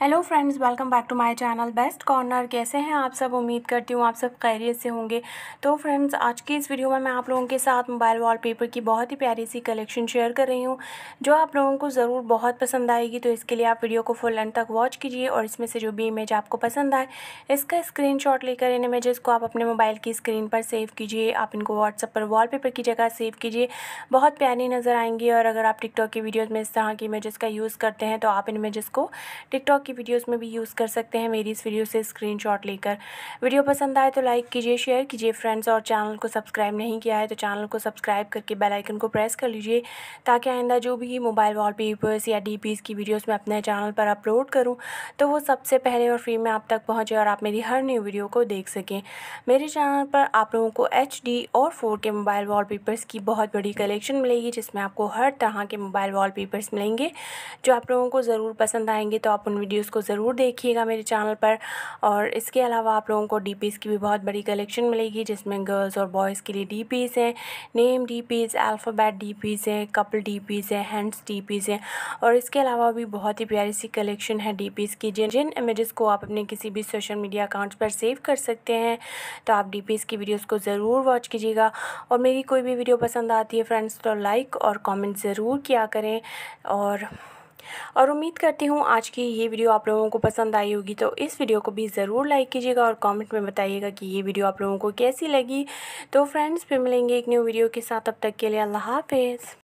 hello friends welcome back to my channel best corner कैसे हैं आप सब उम्मीद करती हूँ आप सब खैरियत से होंगे तो फ्रेंड्स आज की इस वीडियो में मैं आप लोगों के साथ मोबाइल वॉलपेपर की बहुत ही प्यारी सी कलेक्शन शेयर कर रही हूँ जो आप लोगों को ज़रूर बहुत पसंद आएगी तो इसके लिए आप वीडियो को फुल एंड तक वॉच कीजिए और इसमें से जो भी इमेज आपको पसंद आए इसका स्क्रीन लेकर इन इमेज़ को आप अपने मोबाइल की स्क्रीन पर सेव कीजिए आप इनको व्हाट्सअप पर वाल की जगह सेव कीजिए बहुत प्यारी नज़र आएंगी और अगर आप टिकटॉक की वीडियोज़ में इस तरह की इमेज़ का यूज़ करते हैं तो आप इन इमेज़ को टिकटॉक की वीडियोस में भी यूज़ कर सकते हैं मेरी इस वीडियो से स्क्रीनशॉट लेकर वीडियो पसंद आए तो लाइक कीजिए शेयर कीजिए फ्रेंड्स और चैनल को सब्सक्राइब नहीं किया है तो चैनल को सब्सक्राइब करके बेलाइकन को प्रेस कर लीजिए ताकि आइंदा जो भी मोबाइल पेपर्स या डी की वीडियोज़ मैं अपने चैनल पर अपलोड करूँ तो वो सबसे पहले और फ्री में आप तक पहुँचे और आप मेरी हर न्यू वीडियो को देख सकें मेरे चैनल पर आप लोगों को एच और फोर के मोबाइल पेपर्स की बहुत बड़ी कलेक्शन मिलेगी जिसमें आपको हर तरह के मोबाइल वॉलपेपर्स मिलेंगे जो आप लोगों को ज़रूर पसंद आएंगे तो आप उन वीडियो वीडियोस को ज़रूर देखिएगा मेरे चैनल पर और इसके अलावा आप लोगों को डी की भी बहुत बड़ी कलेक्शन मिलेगी जिसमें गर्ल्स और बॉयज़ के लिए पीस हैं name D alphabet D Ps हैं कपल डीपीस हैं हैंड्स डी पीज़ हैं और इसके अलावा भी बहुत ही प्यारी सी कलेक्शन है डी पीज़ की जिन जिन इमेज़ को आप अपने किसी भी सोशल मीडिया अकाउंट पर सेव कर सकते हैं तो आप डी डीपीस की वीडियोज़ को ज़रूर वॉच कीजिएगा और मेरी कोई भी वीडियो पसंद आती है फ्रेंड्स तो लाइक और कॉमेंट ज़रूर किया करें और और उम्मीद करती हूँ आज की ये वीडियो आप लोगों को पसंद आई होगी तो इस वीडियो को भी ज़रूर लाइक कीजिएगा और कमेंट में बताइएगा कि ये वीडियो आप लोगों को कैसी लगी तो फ्रेंड्स फिर मिलेंगे एक न्यू वीडियो के साथ अब तक के लिए अल्लाह हाफिज़